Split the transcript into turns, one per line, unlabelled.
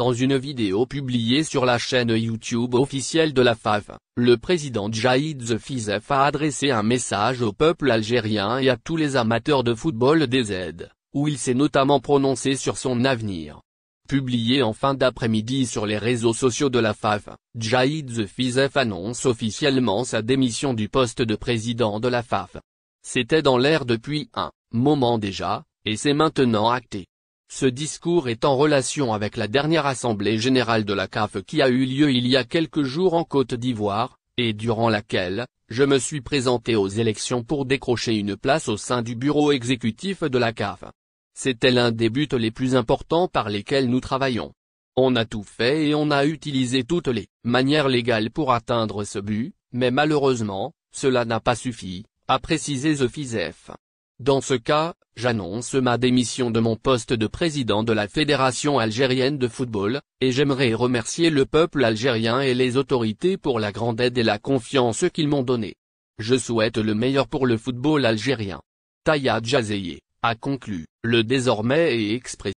Dans une vidéo publiée sur la chaîne YouTube officielle de la FAF, le président Jaïd Zefizef a adressé un message au peuple algérien et à tous les amateurs de football des Z, où il s'est notamment prononcé sur son avenir. Publié en fin d'après-midi sur les réseaux sociaux de la FAF, Jaïd Zefizef annonce officiellement sa démission du poste de président de la FAF. C'était dans l'air depuis un moment déjà, et c'est maintenant acté. Ce discours est en relation avec la dernière assemblée générale de la CAF qui a eu lieu il y a quelques jours en Côte d'Ivoire, et durant laquelle, je me suis présenté aux élections pour décrocher une place au sein du bureau exécutif de la CAF. C'était l'un des buts les plus importants par lesquels nous travaillons. On a tout fait et on a utilisé toutes les manières légales pour atteindre ce but, mais malheureusement, cela n'a pas suffi, a précisé The Fizef. Dans ce cas, j'annonce ma démission de mon poste de président de la Fédération algérienne de football, et j'aimerais remercier le peuple algérien et les autorités pour la grande aide et la confiance qu'ils m'ont donnée. Je souhaite le meilleur pour le football algérien. Taya Jazeye, a conclu, le désormais et expressé.